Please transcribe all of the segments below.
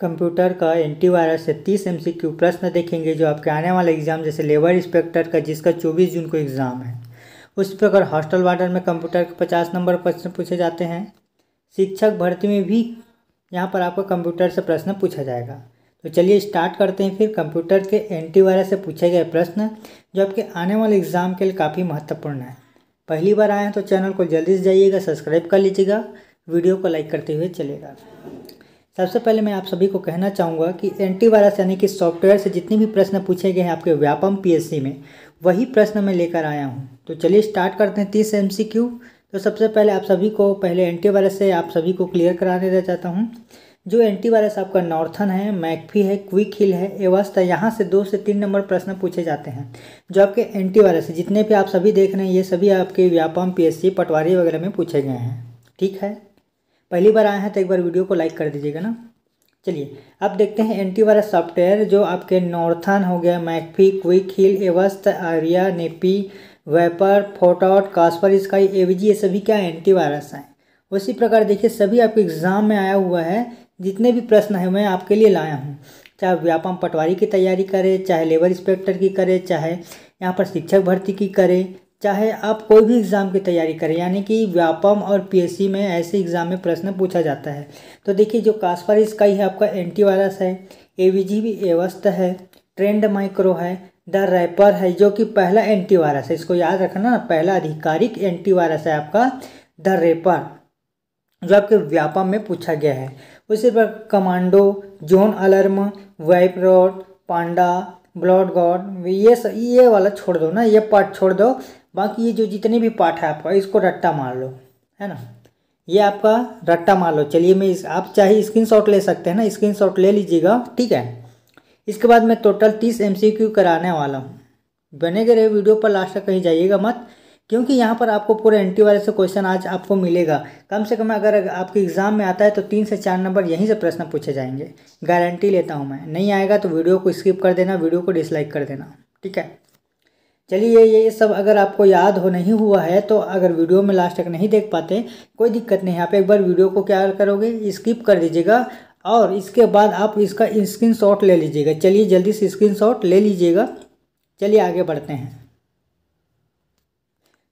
computer का antivirus से 30 MCQ प्रश्न देखेंगे जो आपके आने वाले एग्जाम जैसे लेबर इंस्पेक्टर का जिसका 24 जून को एग्ज़ाम है उस प्रकार हॉस्टल वार्डर में कंप्यूटर के 50 नंबर प्रश्न पूछे जाते हैं शिक्षक भर्ती में भी यहाँ पर आपको कंप्यूटर से प्रश्न पूछा जाएगा तो चलिए स्टार्ट करते हैं फिर कंप्यूटर के एंटीवायरस से पूछे गए प्रश्न जो आपके आने वाले एग्ज़ाम के लिए काफ़ी महत्वपूर्ण है पहली बार आए हैं तो चैनल को जल्दी से जाइएगा सब्सक्राइब कर लीजिएगा वीडियो को लाइक करते हुए चलेगा सबसे पहले मैं आप सभी को कहना चाहूँगा कि एंटीवायरस यानी कि सॉफ्टवेयर से जितने भी प्रश्न पूछे गए हैं आपके व्यापम पीएससी में वही प्रश्न मैं लेकर आया हूँ तो चलिए स्टार्ट करते हैं तीस एम तो सबसे पहले आप सभी को पहले एंटीवायरस से आप सभी को क्लियर करा देना चाहता हूँ जो एंटीवायरस आपका नॉर्थन है मैकफी है क्विक हिल है एवस्त है यहाँ से दो से तीन नंबर प्रश्न पूछे जाते हैं जो आपके एंटीवायरस जितने भी आप सभी देख रहे हैं ये सभी आपके व्यापम पी पटवारी वगैरह में पूछे गए हैं ठीक है पहली बार आए हैं तो एक बार वीडियो को लाइक कर दीजिएगा ना चलिए अब देखते हैं एंटीवायरस सॉफ्टवेयर जो आपके नॉर्थन हो गया मैकफी क्विक हिल एवस्त आर्या नेपी वेपर फोटॉट कास्पर स्काई एवीजी ये सभी क्या एंटीवायरस हैं उसी प्रकार देखिए सभी आपके एग्ज़ाम में आया हुआ है जितने भी प्रश्न हैं मैं आपके लिए लाया हूँ चाहे व्यापम पटवारी की तैयारी करे चाहे लेबर इंस्पेक्टर की करे चाहे यहाँ पर शिक्षक भर्ती की करे चाहे आप कोई भी एग्ज़ाम की तैयारी करें यानी कि व्यापम और पीएससी में ऐसे एग्ज़ाम में प्रश्न पूछा जाता है तो देखिए जो कास्पर ही है आपका एंटीवायरस है एवीजी भी एवस्थ है ट्रेंड माइक्रो है द रैपर है जो कि पहला एंटीवायरस है इसको याद रखना पहला आधिकारिक एंटीवायरस है आपका द रेपर जो आपके व्यापम में पूछा गया है उसी पर कमांडो जोन अलर्म वाइपरोड पांडा ब्लॉड गॉड ये ये वाला छोड़ दो ना ये पार्ट छोड़ दो बाकी ये जो जितने भी पार्ट है आपका इसको रट्टा मार लो है ना ये आपका रट्टा मार लो चलिए मैं इस आप चाहे स्क्रीनशॉट ले सकते हैं ना स्क्रीनशॉट ले लीजिएगा ठीक है इसके बाद मैं टोटल तीस एम कराने वाला हूँ बने गए रहे वीडियो पर लास्ट तक कहीं जाइएगा मत क्योंकि यहाँ पर आपको पूरे एंटी वाले से क्वेश्चन आज आपको मिलेगा कम से कम अगर आपके एग्ज़ाम में आता है तो तीन से चार नंबर यहीं से प्रश्न पूछे जाएंगे गारंटी लेता हूँ मैं नहीं आएगा तो वीडियो को स्किप कर देना वीडियो को डिसलाइक कर देना ठीक है चलिए ये सब अगर आपको याद हो नहीं हुआ है तो अगर वीडियो में लास्ट तक नहीं देख पाते कोई दिक्कत नहीं आप एक बार वीडियो को क्या करोगे स्किप कर दीजिएगा और इसके बाद आप इसका शॉट ले लीजिएगा चलिए जल्दी से शॉट ले लीजिएगा चलिए आगे बढ़ते हैं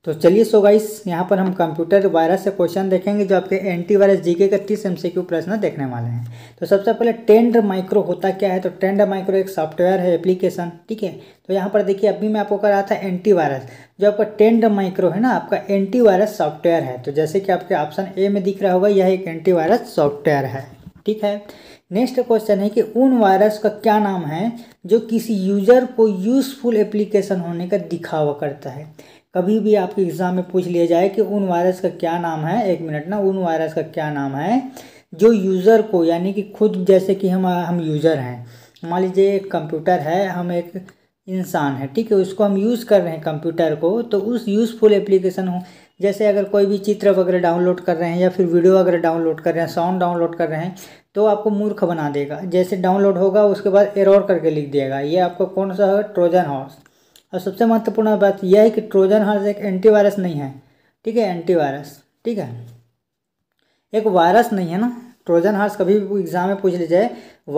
तो चलिए सो गाइस यहाँ पर हम कंप्यूटर वायरस से क्वेश्चन देखेंगे जो आपके एंटी वायरस जीके के तीस एम प्रश्न देखने वाले हैं तो सबसे पहले टेंड माइक्रो होता क्या है तो टेंड माइक्रो एक सॉफ्टवेयर है एप्लीकेशन ठीक है तो यहाँ पर देखिए अभी मैं आपको कर रहा था एंटी वायरस जो आपका टेंड माइक्रो है ना आपका एंटी वायरस सॉफ्टवेयर है तो जैसे कि आपके ऑप्शन ए में दिख रहा होगा यह एक एंटी वायरस सॉफ्टवेयर है ठीक है नेक्स्ट क्वेश्चन है कि उन वायरस का क्या नाम है जो किसी यूजर को यूजफुल एप्लीकेशन होने का दिखावा करता है कभी भी आपके एग्ज़ाम में पूछ लिया जाए कि उन वायरस का क्या नाम है एक मिनट ना उन वायरस का क्या नाम है जो यूज़र को यानी कि खुद जैसे कि हम हम यूज़र हैं मान लीजिए एक कंप्यूटर है हम एक इंसान है ठीक है उसको हम यूज़ कर रहे हैं कंप्यूटर को तो उस यूज़फुल एप्लीकेशन हो जैसे अगर कोई भी चित्र वगैरह डाउनलोड कर रहे हैं या फिर वीडियो वगैरह डाउनलोड कर रहे हैं साउंड डाउनलोड कर रहे हैं तो आपको मूर्ख बना देगा जैसे डाउनलोड होगा उसके बाद एरर करके लिख देगा ये आपका कौन सा ट्रोजन हॉर्स और सबसे महत्वपूर्ण बात यह है कि ट्रोजन हॉर्स एक एंटीवायरस नहीं है ठीक है एंटीवायरस ठीक है एक वायरस नहीं है ना ट्रोजन हार्स कभी भी एग्जाम में पूछ लीजिए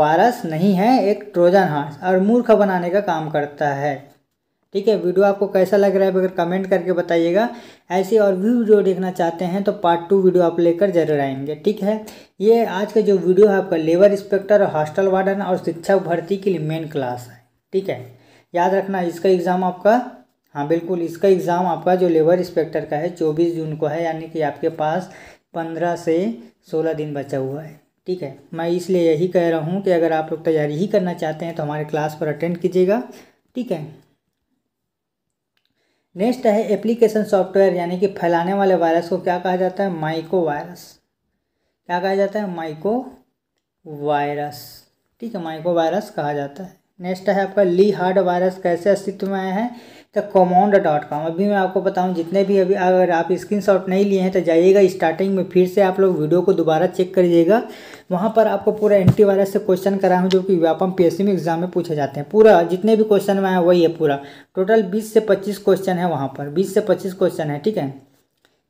वायरस नहीं है एक ट्रोजन हार्स और मूर्ख बनाने का काम करता है ठीक है वीडियो आपको कैसा लग रहा है अगर कमेंट करके बताइएगा ऐसी और भी वीडियो देखना चाहते हैं तो पार्ट टू वीडियो आप लेकर जरूर आएंगे ठीक है ये आज का जो वीडियो है आपका लेबर इंस्पेक्टर हॉस्टल वार्डन और शिक्षक भर्ती के लिए मेन क्लास है ठीक है याद रखना इसका एग्ज़ाम आपका हाँ बिल्कुल इसका एग्ज़ाम आपका जो लेबर इंस्पेक्टर का है चौबीस जून को है यानी कि आपके पास पंद्रह से सोलह दिन बचा हुआ है ठीक है मैं इसलिए यही कह रहा हूँ कि अगर आप लोग तैयारी ही करना चाहते हैं तो हमारे क्लास पर अटेंड कीजिएगा ठीक है नेक्स्ट है एप्लीकेशन सॉफ्टवेयर यानी कि फैलाने वाले वायरस को क्या कहा जाता है माइको वायरस क्या कहा जाता है माइको वायरस ठीक है माइको वायरस कहा जाता है नेक्स्ट है आपका ली हार्ड वायरस कैसे अस्तित्व में आया है तो कॉमाउंड डॉट कॉम अभी मैं आपको बताऊं जितने भी अभी अगर आप स्क्रीन शॉट नहीं लिए हैं तो जाइएगा स्टार्टिंग में फिर से आप लोग वीडियो को दोबारा चेक करिएगा वहाँ पर आपको पूरा एंटी वायरस से क्वेश्चन करा हूं जो कि व्यापम पी में एग्जाम में पूछे जाते हैं पूरा जितने भी क्वेश्चन में आया वही है पूरा टोटल बीस से पच्चीस क्वेश्चन है वहाँ पर बीस से पच्चीस क्वेश्चन है ठीक है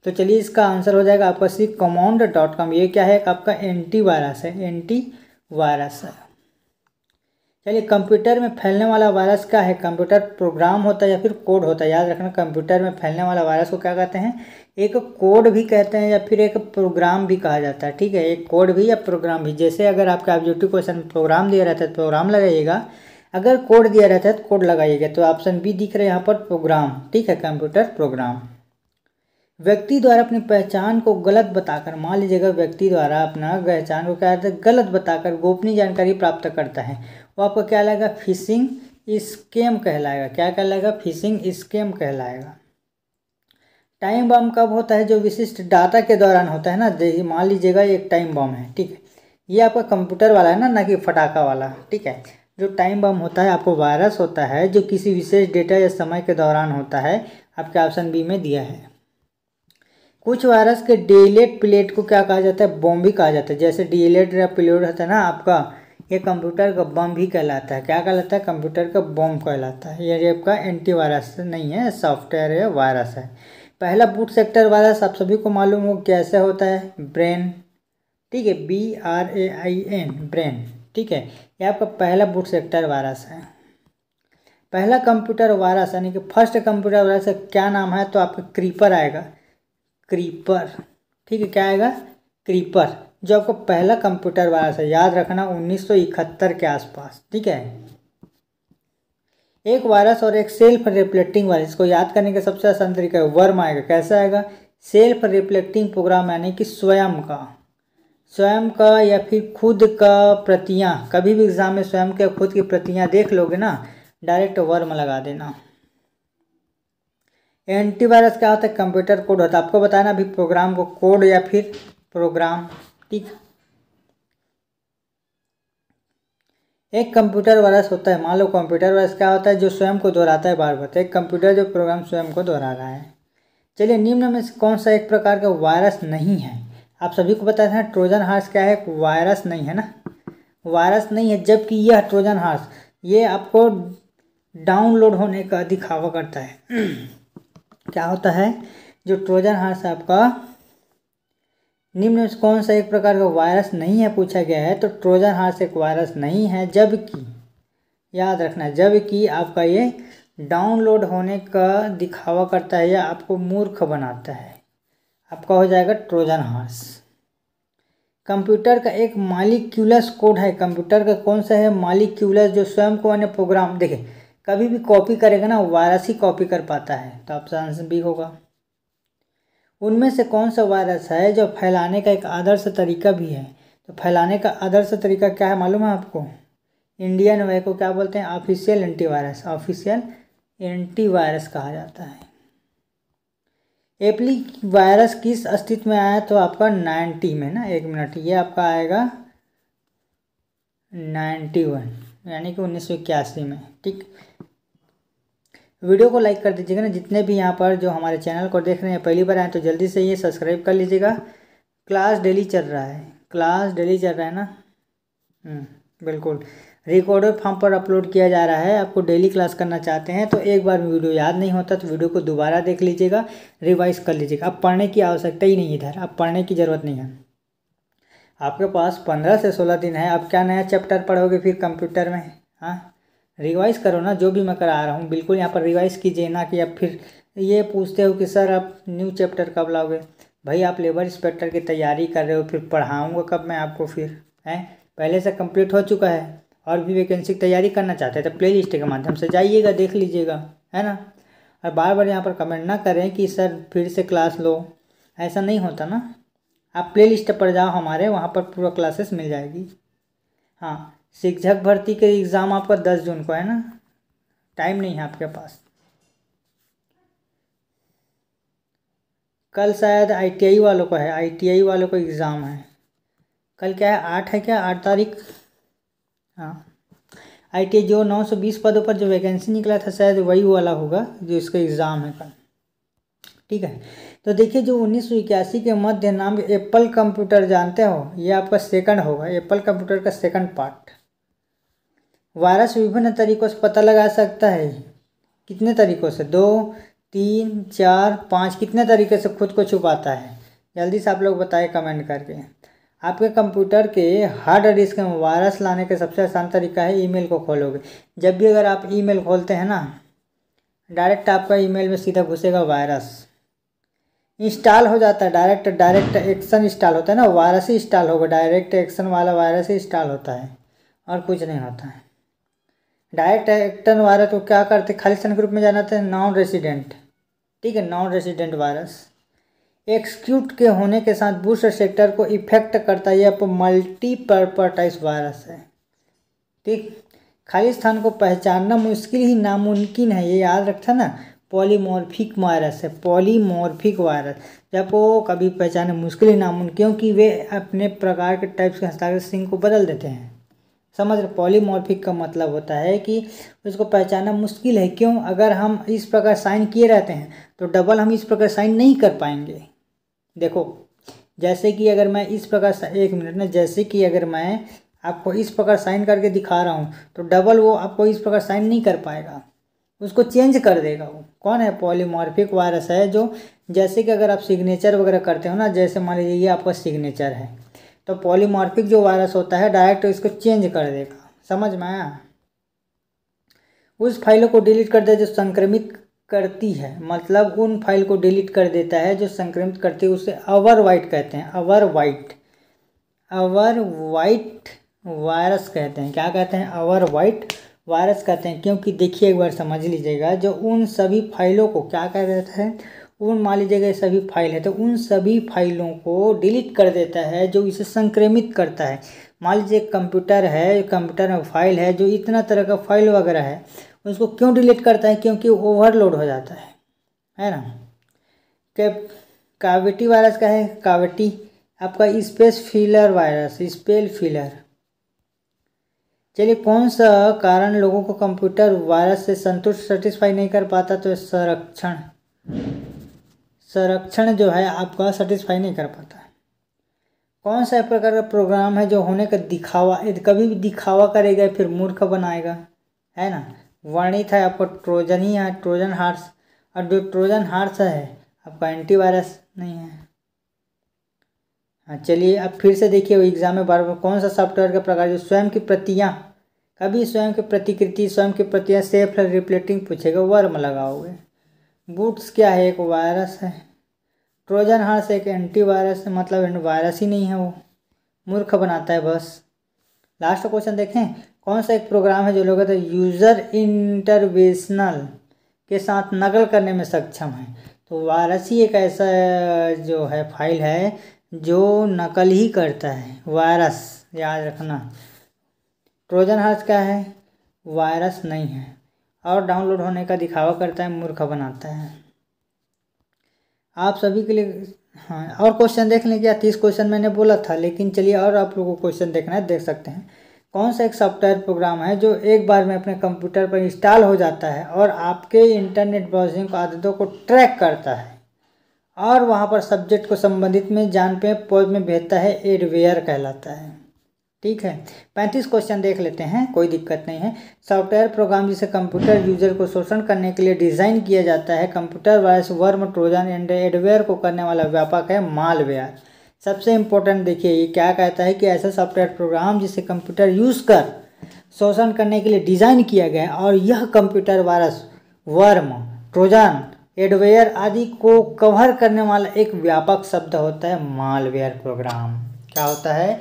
तो चलिए इसका आंसर हो जाएगा आपका सी कॉमाउंड डॉट कॉम ये क्या है आपका एंटी वायरस है एंटी वायरस है चलिए कंप्यूटर में फैलने वाला वायरस क्या है कंप्यूटर प्रोग्राम होता है या फिर कोड होता है याद रखना कंप्यूटर में फैलने वाला वायरस को क्या कहते हैं एक कोड भी कहते हैं या फिर एक प्रोग्राम भी कहा जाता है ठीक है एक कोड भी या प्रोग्राम भी जैसे अगर आपका ऑब्जेक्टिव क्वेश्चन प्रोग्राम दिया रहता है तो प्रोग्राम लगाइएगा अगर कोड दिया रहता है तो कोड लगाइएगा तो ऑप्शन बी दिख रहा है यहाँ पर प्रोग्राम ठीक है कंप्यूटर प्रोग्राम व्यक्ति द्वारा अपनी पहचान को गलत बताकर मान लीजिएगा व्यक्ति द्वारा अपना पहचान को क्या है गलत बताकर गोपनीय जानकारी प्राप्त करता है वो आपको क्या लगेगा फिशिंग स्केम कहलाएगा क्या कहलाएगा फिशिंग स्केम कहलाएगा टाइम बम कब होता है जो विशिष्ट डाटा के दौरान होता है ना मान लीजिएगा एक टाइम बम है ठीक है ये आपका कंप्यूटर वाला है ना ना कि फटाखा वाला ठीक है जो टाइम बम होता है आपको वायरस होता है जो किसी विशेष डेटा या समय के दौरान होता है आपके ऑप्शन बी में दिया है कुछ वायरस के डीएलेट प्लेट को क्या कहा जाता है बॉम्बी कहा जाता है जैसे डीएलेट या प्लेट होता है ना आपका ये कंप्यूटर का बम भी कहलाता है क्या कहलाता है कंप्यूटर का बम कहलाता है ये आपका वायरस नहीं है सॉफ्टवेयर है वायरस है पहला बूट सेक्टर वायरस आप सभी को मालूम हो कैसे होता है ब्रेन ठीक है B R A I N brain ठीक है ये आपका पहला बूट सेक्टर वायरस है पहला कंप्यूटर वायरस यानी कि फर्स्ट कंप्यूटर वायरस का क्या नाम है तो आपका क्रीपर आएगा क्रीपर ठीक है क्या आएगा क्रीपर जो आपको पहला कंप्यूटर वायरस है याद रखना 1971 के आसपास ठीक है एक वायरस और एक सेल्फ रिफ्लेक्टिंग वायरस इसको याद करने का सबसे आसान तरीका है वर्म आएगा कैसा आएगा सेल्फ रिफ्लेक्टिंग प्रोग्राम यानी कि स्वयं का स्वयं का या फिर खुद का प्रतियां कभी भी एग्जाम में स्वयं के खुद की प्रतियां देख लोगे ना डायरेक्ट वर्म लगा देना एंटीवायरस क्या होता है कंप्यूटर कोड होता है आपको बताना अभी प्रोग्राम को कोड या फिर प्रोग्राम ठीक एक कंप्यूटर वायरस होता है मान लो कंप्यूटर वायरस क्या होता है जो स्वयं को दोहराता है बार बार तो एक कंप्यूटर जो प्रोग्राम स्वयं को दोहरा रहा है चलिए निम्न में से कौन सा एक प्रकार का वायरस नहीं है आप सभी को बताते हैं ट्रोजन हार्स क्या है वायरस नहीं है ना वायरस नहीं है जबकि यह ट्रोजन हार्स ये आपको डाउनलोड होने का दिखावा करता है क्या होता है जो ट्रोजन हार्स आपका निम्न कौन सा एक प्रकार का वायरस नहीं है पूछा गया है तो ट्रोजन हार्स एक वायरस नहीं है जबकि याद रखना जबकि आपका ये डाउनलोड होने का दिखावा करता है या आपको मूर्ख बनाता है आपका हो जाएगा ट्रोजन हार्स कंप्यूटर का एक मालिक्यूलस कोड है कंप्यूटर का कौन सा है मालिक्यूलस जो स्वयं को अन्य प्रोग्राम देखे कभी भी कॉपी करेगा ना वायरस ही कॉपी कर पाता है तो ऑप्शन भी होगा उनमें से कौन सा वायरस है जो फैलाने का एक आदर्श तरीका भी है तो फैलाने का आदर्श तरीका क्या है मालूम है आपको इंडियन वे को क्या बोलते हैं ऑफिशियल एंटीवायरस ऑफिशियल एंटीवायरस कहा जाता है एप्ली वायरस किस अस्तित्व में आया तो आपका नाइन्टी में ना एक मिनट ये आपका आएगा नाइन्टी वन यानी कि उन्नीस सौ इक्यासी में ठीक वीडियो को लाइक कर दीजिएगा ना जितने भी यहाँ पर जो हमारे चैनल को देख रहे हैं पहली बार आए तो जल्दी से ये सब्सक्राइब कर लीजिएगा क्लास डेली चल रहा है क्लास डेली चल रहा है ना हम्म, बिल्कुल रिकॉर्डर फॉर्म पर अपलोड किया जा रहा है आपको डेली क्लास करना चाहते हैं तो एक बार वीडियो याद नहीं होता तो वीडियो को दोबारा देख लीजिएगा रिवाइज कर लीजिएगा अब पढ़ने की आवश्यकता ही नहीं इधर अब पढ़ने की ज़रूरत नहीं है आपके पास पंद्रह से सोलह दिन है आप क्या नया चैप्टर पढ़ोगे फिर कंप्यूटर में हाँ रिवाइज करो ना जो भी मैं करा रहा हूँ बिल्कुल यहाँ पर रिवाइज कीजिए ना कि आप फिर ये पूछते हो कि सर आप न्यू चैप्टर कब लाओगे भाई आप लेबर इंस्पेक्टर की तैयारी कर रहे हो फिर पढ़ाऊँगा कब मैं आपको फिर हैं पहले से कम्प्लीट हो चुका है और भी वैकेंसी की तैयारी करना चाहते हैं तो प्ले लिस्ट के माध्यम से जाइएगा देख लीजिएगा है ना और बार बार यहाँ पर कमेंट ना करें कि सर फिर से क्लास लो ऐसा नहीं होता ना आप प्ले लिस्ट पर जाओ हमारे वहाँ पर पूरा क्लासेस मिल जाएगी हाँ शिक्षक भर्ती के एग्ज़ाम आपका दस जून को है ना टाइम नहीं है आपके पास कल शायद आईटीआई वालों का है आईटीआई वालों का एग्ज़ाम है कल क्या है आठ है क्या आठ तारीख हाँ आई जो नौ सौ बीस पदों पर जो वैकेंसी निकला था शायद वही वाला होगा जो इसका एग्ज़ाम है कल ठीक है तो देखिए जो उन्नीस सौ इक्यासी के मध्य नाम एप्पल कंप्यूटर जानते हो ये आपका सेकंड होगा एप्पल कंप्यूटर का सेकंड पार्ट वायरस विभिन्न तरीक़ों से पता लगा सकता है कितने तरीक़ों से दो तीन चार पाँच कितने तरीके से खुद को छुपाता है जल्दी से आप लोग बताएं कमेंट करके आपके कंप्यूटर के हार्ड डिस्क में वायरस लाने का सबसे आसान तरीका है ईमेल को खोलोगे जब भी अगर आप ईमेल खोलते हैं ना डायरेक्ट आपका ईमेल में सीधा घुसेगा वायरस इंस्टॉल हो जाता है डायरेक्ट डायरेक्ट एक्शन इंस्टॉल होता है ना वायरस ही इंस्टॉल होगा डायरेक्ट एक्शन वाला वायरस ही इंस्टॉल होता है और कुछ नहीं होता है डायरेक्ट एक्टन वायरस को क्या करते खाली सन के रूप में जाना था नॉन रेसिडेंट ठीक है नॉन रेसिडेंट वायरस एक्सक्यूट के होने के साथ बूस्टर सेक्टर को इफेक्ट करता है यह मल्टीपर्पटाइज वायरस है ठीक खाली स्थान को पहचानना मुश्किल ही नामुमकिन है ये याद रखता ना पॉलीमॉर्फिक वायरस है पॉलीमॉर्फिक वायरस जब वो कभी पहचानना मुश्किल ही नामुमकिन क्योंकि वे अपने प्रकार के टाइप्स के हस्ताक्षर सिंह को बदल देते हैं समझ रहे पॉलीमॉर्फिक का मतलब होता है कि उसको पहचानना मुश्किल है क्यों अगर हम इस प्रकार साइन किए रहते हैं तो डबल हम इस प्रकार साइन नहीं कर पाएंगे देखो जैसे कि अगर मैं इस प्रकार एक मिनट में जैसे कि अगर मैं आपको इस प्रकार साइन करके दिखा रहा हूँ तो डबल वो आपको इस प्रकार साइन नहीं कर पाएगा उसको चेंज कर देगा वो कौन है पॉलीमॉर्फिक वायरस है जो जैसे कि अगर आप सिग्नेचर वगैरह करते हो ना जैसे मान लीजिए ये आपका सिग्नेचर है तो पॉलीमॉर्फिक जो वायरस होता है डायरेक्ट तो इसको चेंज कर देगा समझ में आया उस फाइलों को डिलीट कर दे जो संक्रमित करती है मतलब उन फाइल को डिलीट कर देता है जो संक्रमित करती है उसे अवर वाइट कहते हैं overwrite overwrite virus कहते हैं क्या कहते हैं अवर वाइट वायरस कहते हैं क्योंकि देखिए एक बार समझ लीजिएगा जो उन सभी फाइलों को क्या कह देता है उन मान लीजिएगा सभी फाइल है तो उन सभी फाइलों को डिलीट कर देता है जो इसे संक्रमित करता है मान लीजिए कंप्यूटर है कंप्यूटर में फाइल है जो इतना तरह का फाइल वगैरह है उसको क्यों डिलीट करता है क्योंकि ओवरलोड हो जाता है है ना कै कावेटी वायरस का है कावेटी आपका space filler virus spell filler चलिए कौन सा कारण लोगों को कंप्यूटर वायरस से संतुष्ट सेटिस्फाई नहीं कर पाता तो संरक्षण संरक्षण जो है आपका सेटिस्फाई नहीं कर पाता कौन सा प्रकार का प्रोग्राम है जो होने का दिखावा कभी भी दिखावा करेगा फिर मूर्ख बनाएगा है ना वर्णित है आपका ट्रोजन ही है ट्रोजन हार्स और जो ट्रोजन हार्स है आपका एंटीवायरस नहीं है हाँ चलिए अब फिर से देखिए एग्जाम में बार बार कौन सा सॉफ्टवेयर का प्रकार जो स्वयं की प्रतियाँ कभी स्वयं की प्रतिकृति स्वयं की प्रतियाँ सेफ रिप्लेटिंग पूछेगा वर्म लगाओगे बूट्स क्या है एक वायरस है ट्रोजन हर्स एक एंटी वायरस है मतलब वायरस ही नहीं है वो मूर्ख बनाता है बस लास्ट क्वेश्चन देखें कौन सा एक प्रोग्राम है जो लोग तो यूज़र इंटरवेशनल के साथ नकल करने में सक्षम है तो वायरस ही एक ऐसा जो है फाइल है जो नकल ही करता है वायरस याद रखना ट्रोजन हर्स क्या है वायरस नहीं है और डाउनलोड होने का दिखावा करता है मूर्ख बनाता है आप सभी के लिए हाँ और क्वेश्चन देख लें क्या तीस क्वेश्चन मैंने बोला था लेकिन चलिए और आप लोगों को क्वेश्चन देखना है देख सकते हैं कौन सा एक सॉफ्टवेयर प्रोग्राम है जो एक बार में अपने कंप्यूटर पर इंस्टॉल हो जाता है और आपके इंटरनेट ब्राउजिंग आदतों को ट्रैक करता है और वहाँ पर सब्जेक्ट को संबंधित में जान पे पौध में भेजता है एडवेयर कहलाता है ठीक है पैंतीस क्वेश्चन देख लेते हैं कोई दिक्कत नहीं है सॉफ्टवेयर प्रोग्राम जिसे कंप्यूटर यूजर को शोषण करने के लिए डिज़ाइन किया जाता है computer virus worm Trojan and adware को करने वाला व्यापक है मालवेयर सबसे इंपॉर्टेंट देखिए ये क्या कहता है कि ऐसा सॉफ्टवेयर प्रोग्राम जिसे कंप्यूटर यूज़ कर शोषण करने के लिए डिज़ाइन किया गया और यह computer virus worm Trojan adware आदि को कवर करने वाला एक व्यापक शब्द होता है मालवेयर प्रोग्राम क्या होता है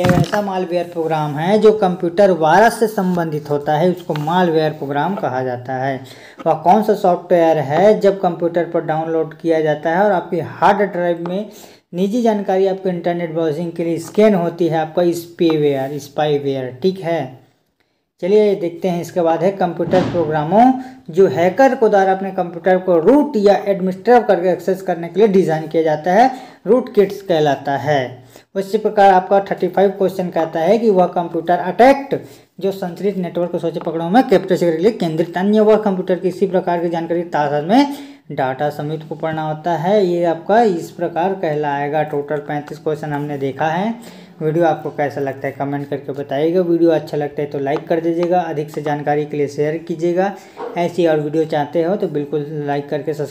एक ऐसा मालवेयर प्रोग्राम है जो कंप्यूटर वायरस से संबंधित होता है उसको मालवेयर प्रोग्राम कहा जाता है वह कौन सा सॉफ्टवेयर है जब कंप्यूटर पर डाउनलोड किया जाता है और आपकी हार्ड ड्राइव में निजी जानकारी आपके इंटरनेट ब्राउजिंग के लिए स्कैन होती है आपका स्पीवेयर स्पाईवेयर ठीक है चलिए देखते हैं इसके बाद है कंप्यूटर प्रोग्रामों जो हैकर को द्वारा अपने कंप्यूटर को रूट या एडमिनिस्ट्रेट करके एक्सेस करने के लिए डिज़ाइन किया जाता है रूट किट्स कहलाता है उसी प्रकार आपका थर्टी फाइव क्वेश्चन कहता है कि वह कंप्यूटर अटैक्ट जो संचरित नेटवर्क को सोचे पकड़ों में कैप्चर के लिए केंद्रित अन्य वह कंप्यूटर किसी प्रकार की जानकारी ताजा में डाटा समित को पढ़ना होता है ये आपका इस प्रकार कहलाएगा टोटल पैंतीस क्वेश्चन हमने देखा है वीडियो आपको कैसा लगता है कमेंट करके बताइएगा वीडियो अच्छा लगता है तो लाइक कर दीजिएगा अधिक से जानकारी के लिए शेयर कीजिएगा ऐसी और वीडियो चाहते हो तो बिल्कुल लाइक करके सब्सक्राइब